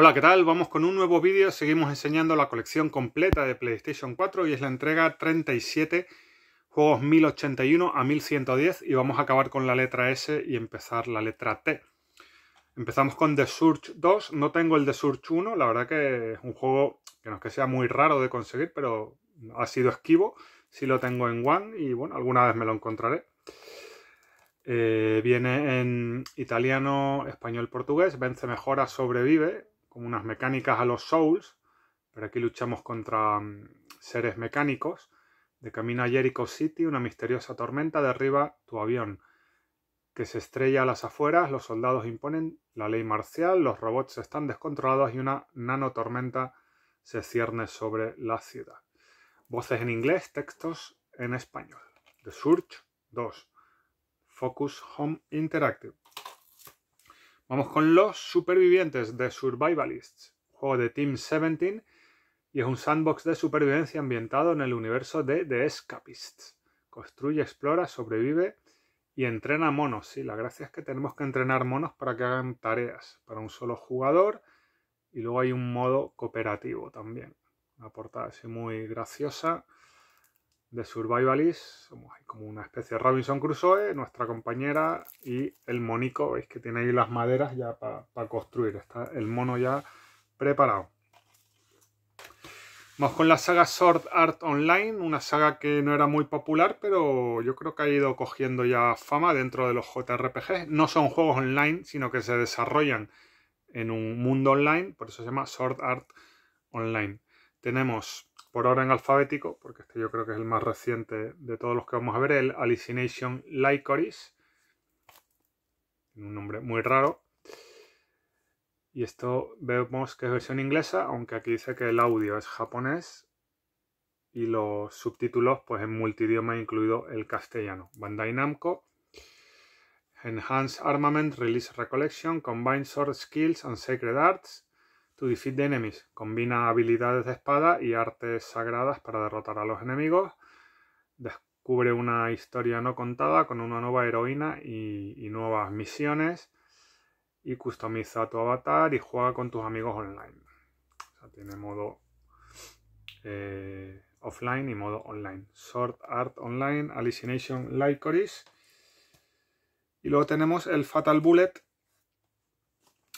Hola, ¿qué tal? Vamos con un nuevo vídeo. Seguimos enseñando la colección completa de PlayStation 4 y es la entrega 37, juegos 1081 a 1110 y vamos a acabar con la letra S y empezar la letra T. Empezamos con The Surge 2. No tengo el The Surge 1, la verdad que es un juego que no es que sea muy raro de conseguir, pero ha sido esquivo. Sí lo tengo en One y bueno, alguna vez me lo encontraré. Eh, viene en italiano, español, portugués. Vence, mejora, sobrevive unas mecánicas a los Souls, pero aquí luchamos contra mm, seres mecánicos. De camino a Jericho City, una misteriosa tormenta derriba tu avión, que se estrella a las afueras, los soldados imponen la ley marcial, los robots están descontrolados y una nanotormenta se cierne sobre la ciudad. Voces en inglés, textos en español. The Surge 2. Focus Home Interactive. Vamos con los supervivientes de Survivalists, juego de Team 17, y es un sandbox de supervivencia ambientado en el universo de The Escapists. Construye, explora, sobrevive y entrena monos. Sí, la gracia es que tenemos que entrenar monos para que hagan tareas para un solo jugador y luego hay un modo cooperativo también. Una portada así muy graciosa de Survivalists. Somos una especie de Robinson Crusoe, nuestra compañera y el monico, veis que tiene ahí las maderas ya para construir, está el mono ya preparado. Vamos con la saga Sword Art Online, una saga que no era muy popular, pero yo creo que ha ido cogiendo ya fama dentro de los JRPGs. No son juegos online, sino que se desarrollan en un mundo online, por eso se llama Sword Art Online. Tenemos por orden alfabético, porque este yo creo que es el más reciente de todos los que vamos a ver, el Alicination Lycoris. Un nombre muy raro. Y esto vemos que es versión inglesa, aunque aquí dice que el audio es japonés y los subtítulos pues en multidioma incluido el castellano. Bandai Namco Enhanced Armament Release Recollection Combined Sword Skills and Sacred Arts To Defeat the Enemies. Combina habilidades de espada y artes sagradas para derrotar a los enemigos. Descubre una historia no contada con una nueva heroína y, nuevas misiones. Y customiza tu avatar y juega con tus amigos online. tiene modo eh, offline y modo online. Sword Art Online, Hallucination Lycoris. Y luego tenemos el Fatal Bullet,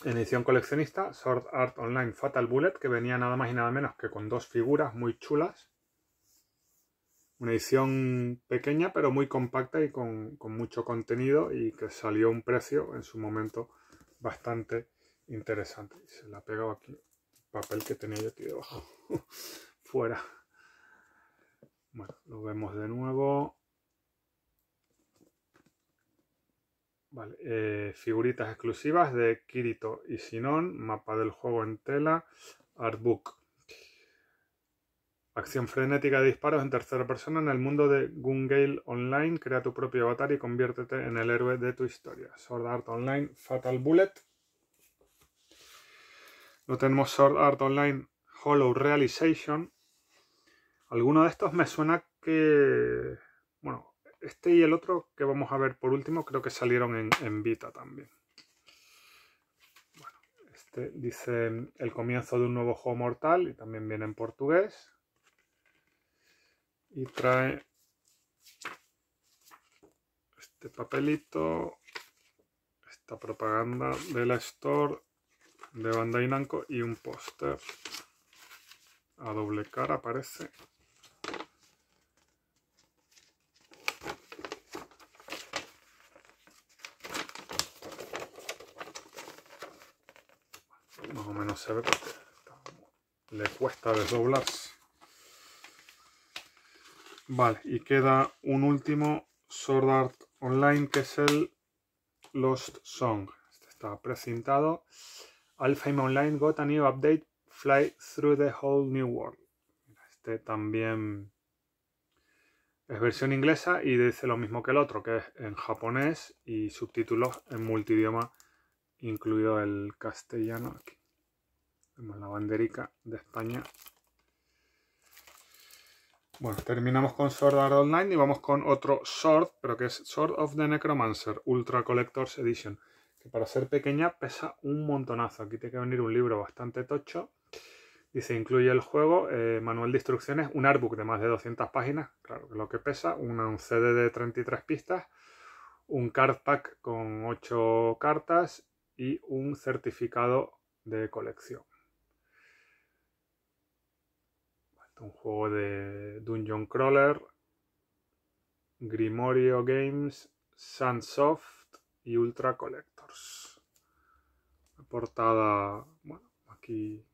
en edición coleccionista, Sword Art Online Fatal Bullet, que venía nada más y nada menos que con dos figuras muy chulas. Una edición pequeña pero muy compacta y con, mucho contenido y que salió a un precio en su momento bastante interesante. se la pegado aquí, papel que tenía yo aquí debajo, fuera. Bueno, lo vemos de nuevo. Vale, eh, figuritas exclusivas de Kirito y Sinon, mapa del juego en tela, artbook. Acción frenética de disparos en tercera persona en el mundo de Gungale Online. Crea tu propio avatar y conviértete en el héroe de tu historia. Sword Art Online Fatal Bullet. No tenemos Sword Art Online Hollow Realization. Alguno de estos me suena que... Bueno, este y el otro que vamos a ver por último creo que salieron en, Vita también. este dice el comienzo de un nuevo juego mortal y también viene en portugués. Y trae este papelito, esta propaganda de la Store de Bandai Namco y un póster a doble cara parece menos se ve porque le cuesta desdoblarse. Vale, y queda un último Sword Art Online que es el Lost Song. Este está precintado. Alfheim Online got a new update. Fly through the whole new world. Este también es versión inglesa y dice lo mismo que el otro, que es en japonés y subtítulos en multidioma, incluido el castellano aquí la banderica de España. Bueno, terminamos con Sword Art Online y vamos con otro Sword, pero que es Sword of the Necromancer Ultra Collector's Edition. Que para ser pequeña pesa un montonazo. Aquí tiene que venir un libro bastante tocho. Dice incluye el juego, eh, manual de instrucciones, un artbook de más de 200 páginas, claro lo que pesa, un CD de 33 pistas, un card pack con 8 cartas y un certificado de colección. un juego de Dungeon Crawler, Grimorio Games, Sunsoft y Ultra Collectors. La portada, bueno, aquí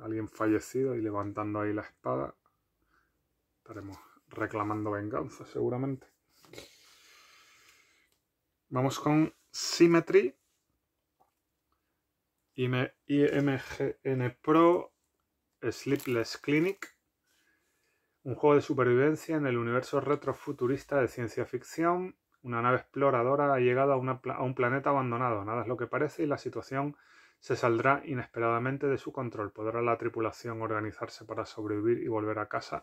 alguien fallecido y levantando ahí la espada. Estaremos reclamando venganza seguramente. Vamos con Symmetry, IMGN Pro Sleepless Clinic, un juego de supervivencia en el universo retrofuturista de ciencia ficción. Una nave exploradora ha llegado a, un planeta abandonado, nada es lo que parece y la situación se saldrá inesperadamente de su control. Podrá la tripulación organizarse para sobrevivir y volver a casa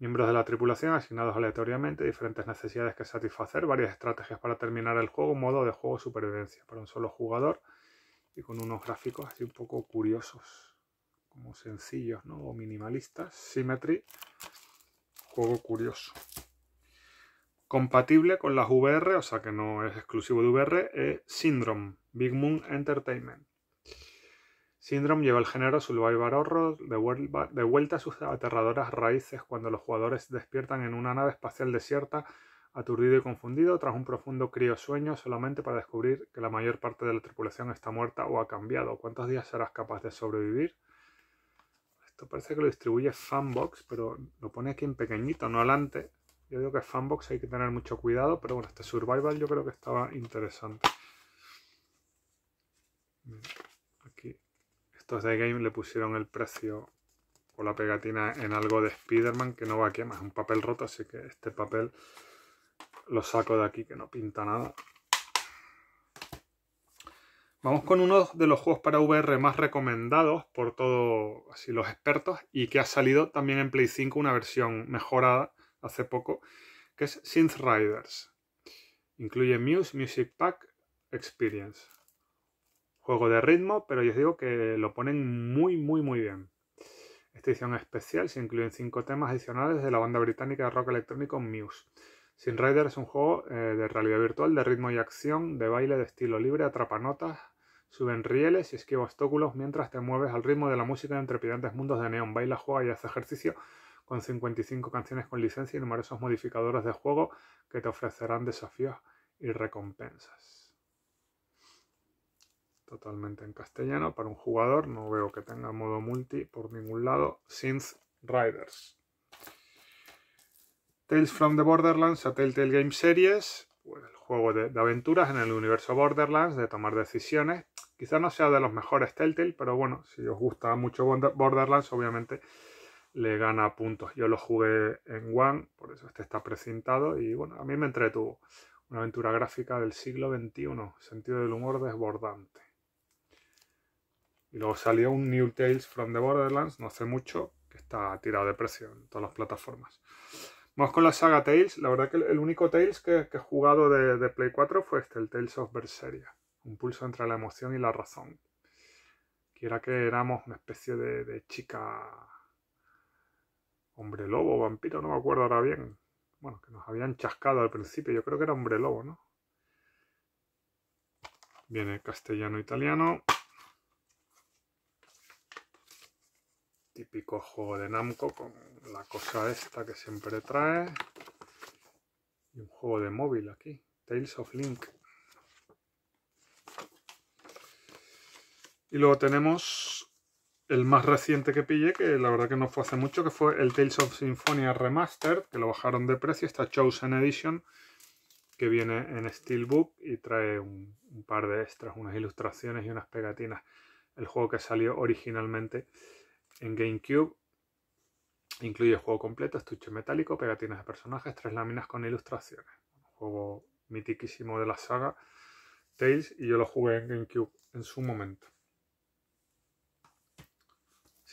miembros de la tripulación asignados aleatoriamente, diferentes necesidades que satisfacer, varias estrategias para terminar el juego, modo de juego supervivencia para un solo jugador y con unos gráficos así un poco curiosos como sencillos, ¿no? O minimalistas. Symmetry, juego curioso. Compatible con las VR, o sea que no es exclusivo de VR, es eh, Syndrome, Big Moon Entertainment. Syndrome lleva el género Survivor Horror de vuelta a sus aterradoras raíces cuando los jugadores despiertan en una nave espacial desierta, aturdido y confundido, tras un profundo crío sueño, solamente para descubrir que la mayor parte de la tripulación está muerta o ha cambiado. ¿Cuántos días serás capaz de sobrevivir? Esto parece que lo distribuye Fanbox, pero lo pone aquí en pequeñito, no adelante. Yo digo que Fanbox hay que tener mucho cuidado, pero bueno, este Survival yo creo que estaba interesante. Aquí. Estos de Game le pusieron el precio o la pegatina en algo de Spider-Man que no va aquí, más un papel roto, así que este papel lo saco de aquí que no pinta nada. Vamos con uno de los juegos para VR más recomendados por todos los expertos y que ha salido también en Play 5 una versión mejorada hace poco, que es Synth Riders. Incluye Muse, Music Pack, Experience. Juego de ritmo, pero yo os digo que lo ponen muy, muy, muy bien. Esta edición especial se incluyen cinco temas adicionales de la banda británica de rock electrónico Muse. Synth Rider es un juego eh, de realidad virtual, de ritmo y acción, de baile de estilo libre, atrapanotas, Suben rieles y esquivas obstáculos mientras te mueves al ritmo de la música de trepidantes mundos de neón. Baila, juega y hace ejercicio con 55 canciones con licencia y numerosos modificadores de juego que te ofrecerán desafíos y recompensas. Totalmente en castellano para un jugador, no veo que tenga modo multi por ningún lado. Synth Riders. Tales from the Borderlands a Telltale Game Series, pues el juego de aventuras en el universo Borderlands, de tomar decisiones, Quizá no sea de los mejores Telltale, pero bueno, si os gusta mucho Borderlands, obviamente le gana puntos. Yo lo jugué en One, por eso este está precintado y bueno, a mí me entretuvo. Una aventura gráfica del siglo XXI, sentido del humor desbordante. Y luego salió un New Tales from the Borderlands, no hace mucho, que está tirado de precio en todas las plataformas. Vamos con la saga Tales. La verdad que el único Tales que, he jugado de, de, Play 4 fue este, el Tales of Berseria un pulso entre la emoción y la razón. Quiera que éramos una especie de, de chica, hombre lobo, vampiro, no me acuerdo ahora bien. Bueno, que nos habían chascado al principio, yo creo que era hombre lobo, ¿no? Viene castellano-italiano. Típico juego de Namco con la cosa esta que siempre trae. Y un juego de móvil aquí, Tales of Link. Y luego tenemos el más reciente que pillé, que la verdad que no fue hace mucho, que fue el Tales of Symphonia Remastered, que lo bajaron de precio, Está Chosen Edition, que viene en Steelbook y trae un, par de extras, unas ilustraciones y unas pegatinas. El juego que salió originalmente en GameCube incluye juego completo, estuche metálico, pegatinas de personajes, tres láminas con ilustraciones. Un juego mitiquísimo de la saga Tales y yo lo jugué en GameCube en su momento.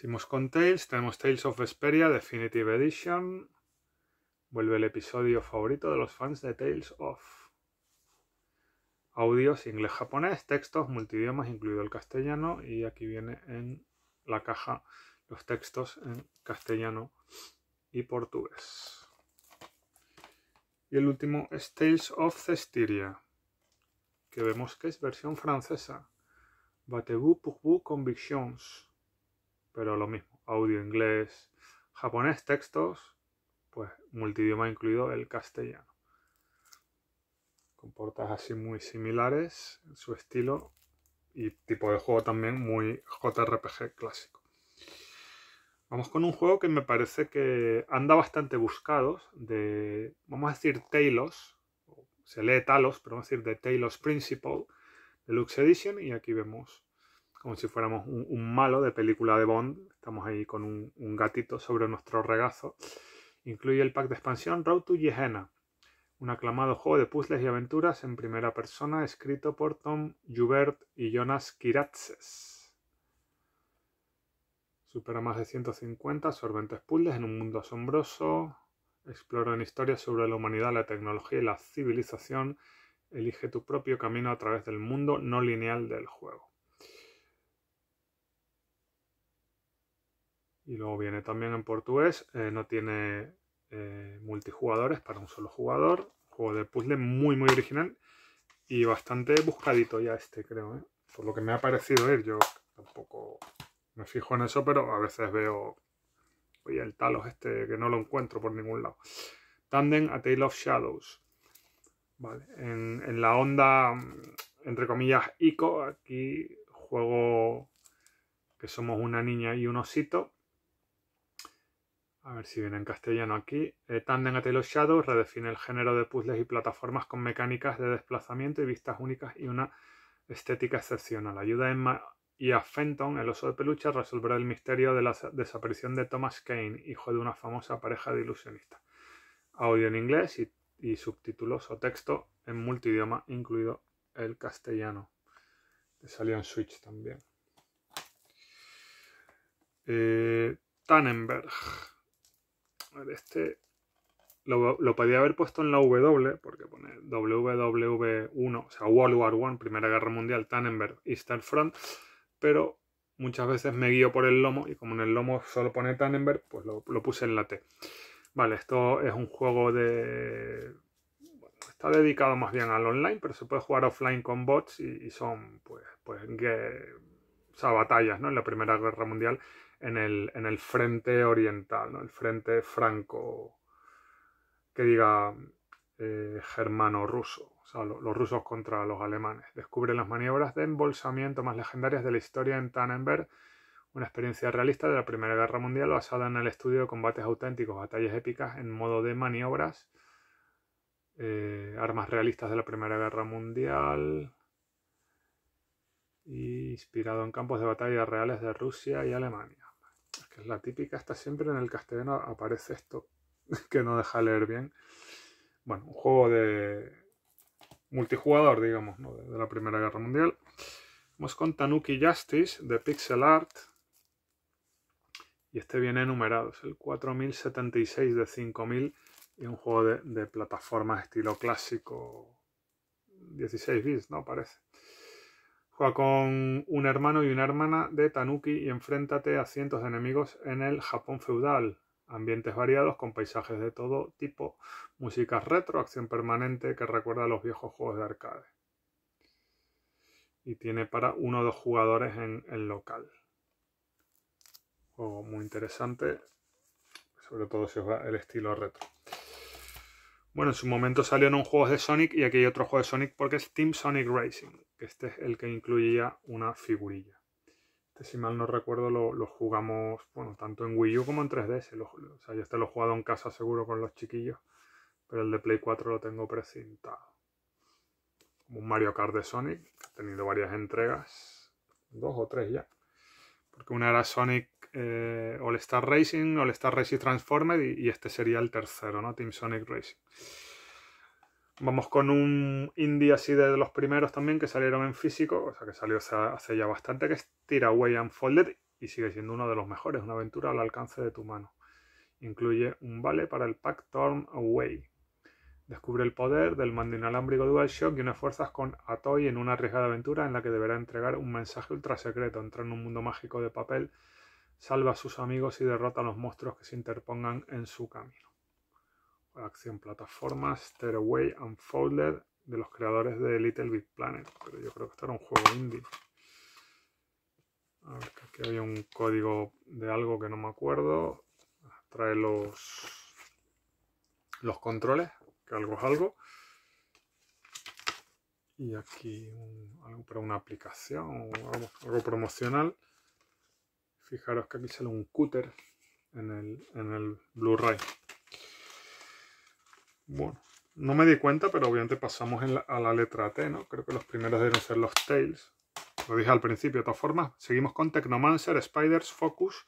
Seguimos con Tales, tenemos Tales of Vesperia Definitive Edition. Vuelve el episodio favorito de los fans de Tales of. Audios inglés-japonés, textos multidiomas, incluido el castellano. Y aquí viene en la caja los textos en castellano y portugués. Y el último es Tales of Cestiria, que vemos que es versión francesa. Batebu vous convictions pero lo mismo, audio, inglés, japonés, textos, pues multidioma incluido el castellano. Con portas así muy similares, en su estilo y tipo de juego también muy JRPG clásico. Vamos con un juego que me parece que anda bastante buscado, de, vamos a decir, Talos, se lee Talos, pero vamos a decir de Talos Principle Deluxe Edition, y aquí vemos como si fuéramos un, malo de película de Bond. Estamos ahí con un, gatito sobre nuestro regazo. Incluye el pack de expansión Road to Yehena, un aclamado juego de puzzles y aventuras en primera persona escrito por Tom Joubert y Jonas Kiratzes. Supera más de 150 sorbentes puzzles en un mundo asombroso. Explora en historias sobre la humanidad, la tecnología y la civilización. Elige tu propio camino a través del mundo no lineal del juego. Y luego viene también en portugués, eh, no tiene eh, multijugadores para un solo jugador. Juego de puzzle muy, muy original y bastante buscadito ya este, creo. ¿eh? Por lo que me ha parecido ir, yo tampoco me fijo en eso, pero a veces veo, oye, el Talos este que no lo encuentro por ningún lado. Tandem a Tale of Shadows. Vale, en, en la onda, mm, entre comillas, ICO, aquí juego que somos una niña y un osito a ver si viene en castellano aquí. Tanden eh, Tandem at Shadows redefine el género de puzzles y plataformas con mecánicas de desplazamiento y vistas únicas y una estética excepcional. Ayuda a Emma y a Fenton, el oso de peluche, a resolver el misterio de la desaparición de Thomas Kane, hijo de una famosa pareja de ilusionistas. Audio en inglés y, subtítulos o texto en multidioma, incluido el castellano. Te salió en Switch también. Eh, Tannenberg este lo, podía haber puesto en la W, porque pone WW1, o sea, World War I, Primera Guerra Mundial, Tannenberg, Eastern Front, pero muchas veces me guío por el lomo y como en el lomo solo pone Tannenberg, pues lo, puse en la T. Vale, esto es un juego de... está dedicado más bien al online, pero se puede jugar offline con bots y, son, pues, pues que... o batallas, ¿no? En la Primera Guerra Mundial en el, frente oriental, el frente franco, que diga eh, germano-ruso, o sea, los rusos contra los alemanes. Descubre las maniobras de embolsamiento más legendarias de la historia en Tannenberg, una experiencia realista de la Primera Guerra Mundial basada en el estudio de combates auténticos, batallas épicas en modo de maniobras, eh, armas realistas de la Primera Guerra Mundial, inspirado en campos de batallas reales de Rusia y Alemania que es la típica, está siempre en el castellano, aparece esto, que no deja leer bien. Bueno, un juego de multijugador, digamos, ¿no? de, la Primera Guerra Mundial. Vamos con Tanuki Justice de Pixel Art. Y este viene enumerado, es el 4076 de 5000 y un juego de, de plataformas estilo clásico 16 bits, ¿no? Parece con un hermano y una hermana de Tanuki y enfréntate a cientos de enemigos en el Japón feudal. Ambientes variados con paisajes de todo tipo, música retro, acción permanente que recuerda a los viejos juegos de arcade. Y tiene para uno o dos jugadores en, el local. Juego muy interesante, sobre todo si os va el estilo retro. Bueno, en su momento salieron juego de Sonic y aquí hay otro juego de Sonic porque es Team Sonic Racing. Este es el que incluía una figurilla. Este, si mal no recuerdo, lo, jugamos, bueno, tanto en Wii U como en 3DS. yo este lo he jugado en casa seguro con los chiquillos, pero el de Play 4 lo tengo precintado. Como un Mario Kart de Sonic, ha tenido varias entregas, dos o tres ya. Porque una era Sonic eh, All Star Racing, All Star Racing Transformed y, y, este sería el tercero, ¿no? Team Sonic Racing. Vamos con un indie así de los primeros también que salieron en físico, o sea que salió hace ya bastante, que es Tiraway Unfolded y sigue siendo uno de los mejores, una aventura al alcance de tu mano. Incluye un vale para el pack Torn Away. Descubre el poder del mando inalámbrico DualShock y unas fuerzas con Atoy en una arriesgada aventura en la que deberá entregar un mensaje ultra secreto, entrar en un mundo mágico de papel, salva a sus amigos y derrota a los monstruos que se interpongan en su camino acción plataforma Stairway Unfolded de los creadores de Little Big Planet. Pero yo creo que esto era un juego indie. A ver, que aquí había un código de algo que no me acuerdo. Trae los, los controles, que algo es algo. Y aquí algo para una aplicación, algo, algo, promocional. Fijaros que aquí sale un cúter en el, en el Blu-ray. Bueno, no me di cuenta, pero obviamente pasamos a la letra T, ¿no? Creo que los primeros deben ser los Tails. Lo dije al principio, de todas formas. Seguimos con Technomancer, Spiders, Focus.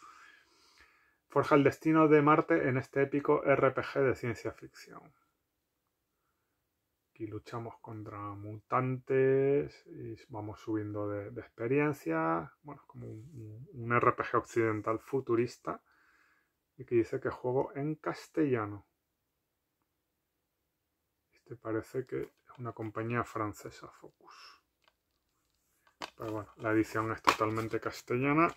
Forja el destino de Marte en este épico RPG de ciencia ficción. Aquí luchamos contra mutantes y vamos subiendo de, experiencia. Bueno, es como un, un RPG occidental futurista. Y que dice que juego en castellano parece que es una compañía francesa, Focus. Pero bueno, la edición es totalmente castellana.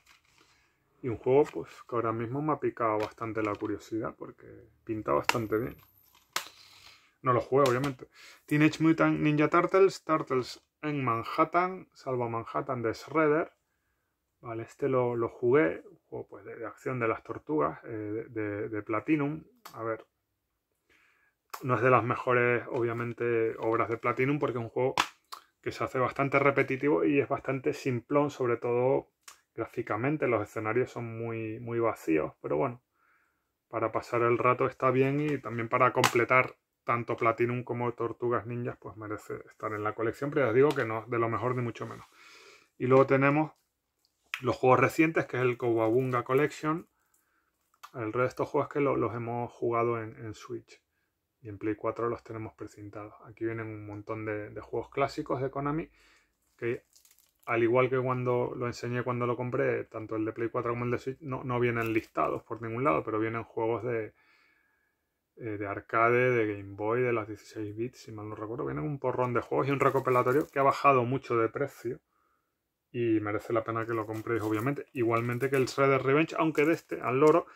Y un juego pues que ahora mismo me ha picado bastante la curiosidad porque pinta bastante bien. No lo juego, obviamente. Teenage Mutant Ninja Turtles, Turtles en Manhattan, salvo Manhattan de Shredder. Vale, este lo, lo jugué, un juego pues, de, acción de las tortugas, eh, de Platinum. A ver, no es de las mejores, obviamente, obras de Platinum porque es un juego que se hace bastante repetitivo y es bastante simplón, sobre todo gráficamente. Los escenarios son muy, muy vacíos, pero bueno, para pasar el rato está bien y también para completar tanto Platinum como Tortugas Ninjas, pues merece estar en la colección, pero ya os digo que no es de lo mejor ni mucho menos. Y luego tenemos los juegos recientes, que es el Kowabunga Collection. El resto de estos juegos que los hemos jugado en Switch y en Play 4 los tenemos precintados. Aquí vienen un montón de, juegos clásicos de Konami que al igual que cuando lo enseñé cuando lo compré, tanto el de Play 4 como el de Switch no, no vienen listados por ningún lado, pero vienen juegos de, eh, de arcade, de Game Boy, de las 16 bits, si mal no recuerdo. Vienen un porrón de juegos y un recopilatorio que ha bajado mucho de precio y merece la pena que lo compréis, obviamente. Igualmente que el Shredder Revenge, aunque de este, al loro,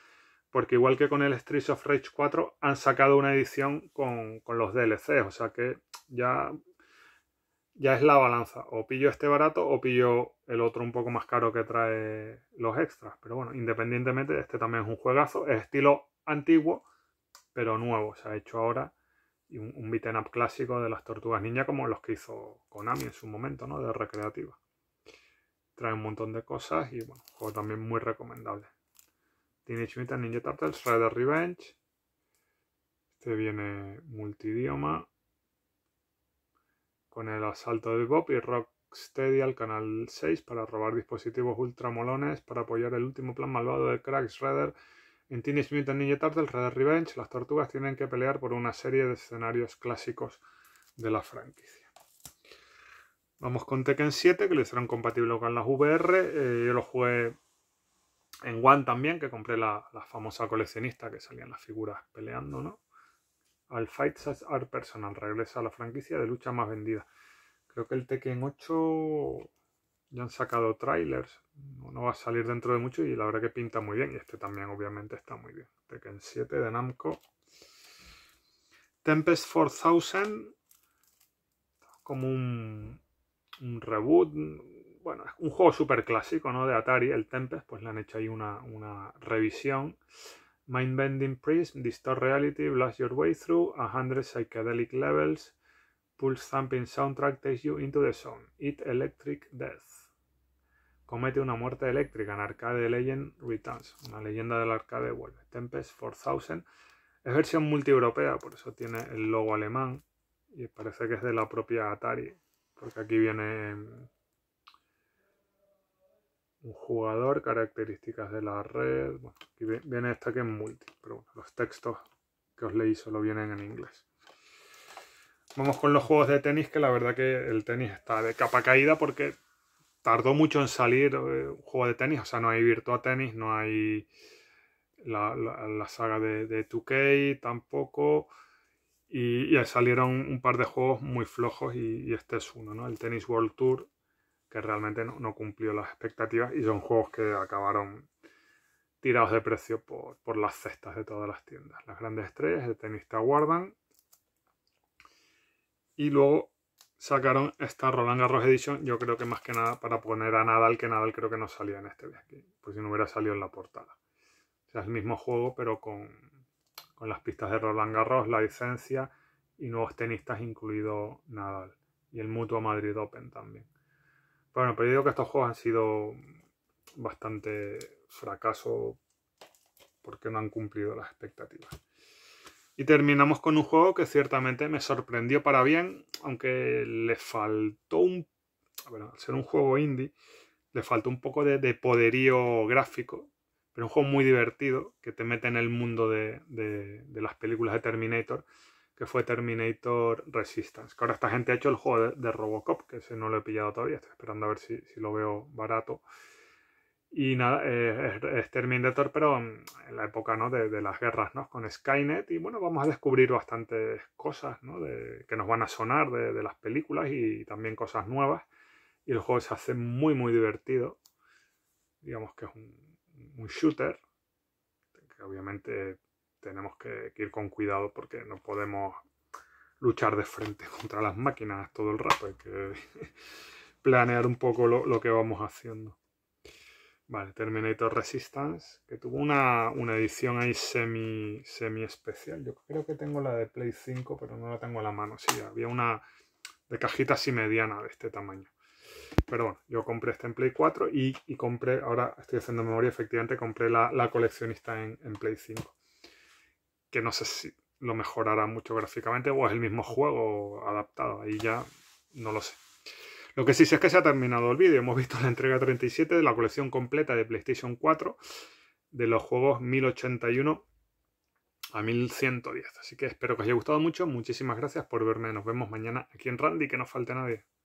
porque igual que con el Streets of Rage 4 han sacado una edición con, los DLC. o sea que ya, ya es la balanza, o pillo este barato o pillo el otro un poco más caro que trae los extras, pero bueno, independientemente, este también es un juegazo, es estilo antiguo, pero nuevo, se ha hecho ahora y un, beat up clásico de las tortugas niñas como los que hizo Konami en su momento, ¿no? De recreativa. Trae un montón de cosas y bueno, juego también muy recomendable. Teenage Mutant Ninja Turtles Shredder Revenge. Este viene multidioma. Con el asalto de Bob y Rocksteady al canal 6 para robar dispositivos ultramolones para apoyar el último plan malvado de Crack Shredder. En Teenage Mutant Ninja Turtles Shredder Revenge, las tortugas tienen que pelear por una serie de escenarios clásicos de la franquicia. Vamos con Tekken 7, que lo serán compatible con las VR. Eh, yo lo jugué en One también, que compré la, famosa coleccionista que salían las figuras peleando, ¿no? Al Fight Art Personal regresa a la franquicia de lucha más vendida. Creo que el Tekken 8 ya han sacado trailers, no va a salir dentro de mucho y la verdad que pinta muy bien. Y este también, obviamente, está muy bien. Tekken 7 de Namco. Tempest 4000, como un, un reboot, bueno, es un juego súper clásico, ¿no? De Atari, el Tempest, pues le han hecho ahí una, revisión. Mind Bending Prism, Distort Reality, Blast Your Way Through, 100 Psychedelic Levels, Pulse Thumping Soundtrack Takes You Into the Zone, Eat Electric Death. Comete una muerte eléctrica en Arcade Legend Returns, una leyenda del arcade vuelve. Tempest 4000. Es versión multieuropea, por eso tiene el logo alemán y parece que es de la propia Atari, porque aquí viene un jugador, características de la red. Bueno, viene esta que es multi, pero los textos que os leí solo vienen en inglés. Vamos con los juegos de tenis, que la verdad que el tenis está de capa caída porque tardó mucho en salir eh, un juego de tenis. O sea, no hay Virtua Tennis, no hay la, saga de, 2K tampoco. Y, y, salieron un par de juegos muy flojos y, este es uno, ¿no? El Tenis World Tour que realmente no, cumplió las expectativas y son juegos que acabaron tirados de precio por, las cestas de todas las tiendas. Las grandes estrellas, el tenista guardan. Y luego sacaron esta Roland Garros Edition, yo creo que más que nada para poner a Nadal, que Nadal creo que no salía en este viaje, Pues si no hubiera salido en la portada. O sea, es el mismo juego, pero con, con las pistas de Roland Garros, la licencia y nuevos tenistas, incluido Nadal. Y el Mutuo Madrid Open también bueno, pero yo digo que estos juegos han sido bastante fracaso porque no han cumplido las expectativas. Y terminamos con un juego que ciertamente me sorprendió para bien, aunque le faltó un... Bueno, al ser un juego indie, le faltó un poco de, poderío gráfico, pero un juego muy divertido que te mete en el mundo de las películas de Terminator que fue Terminator Resistance. Que ahora esta gente ha hecho el juego de, Robocop, que ese no lo he pillado todavía, estoy esperando a ver si, lo veo barato. Y nada, eh, es, Terminator, pero en la época de, las guerras, ¿no? Con Skynet. Y bueno, vamos a descubrir bastantes cosas, que nos van a sonar de, las películas y también cosas nuevas. Y el juego se hace muy, muy divertido. Digamos que es un, un shooter. Que obviamente tenemos que, ir con cuidado porque no podemos luchar de frente contra las máquinas todo el rato. Hay que planear un poco lo, que vamos haciendo. Vale, Terminator Resistance, que tuvo una, edición ahí semi, semi especial. Yo creo que tengo la de Play 5, pero no la tengo a la mano. Sí, había una de cajita así mediana de este tamaño. Pero bueno, yo compré esta en Play 4 y, compré, ahora estoy haciendo memoria, efectivamente compré la, coleccionista en Play 5 que no sé si lo mejorará mucho gráficamente o es el mismo juego adaptado. Ahí ya no lo sé. Lo que sí sé es que se ha terminado el vídeo. Hemos visto la entrega 37 de la colección completa de PlayStation 4 de los juegos 1081 a 1110. Así que espero que os haya gustado mucho. Muchísimas gracias por verme. Nos vemos mañana aquí en Randy. Que no falte nadie.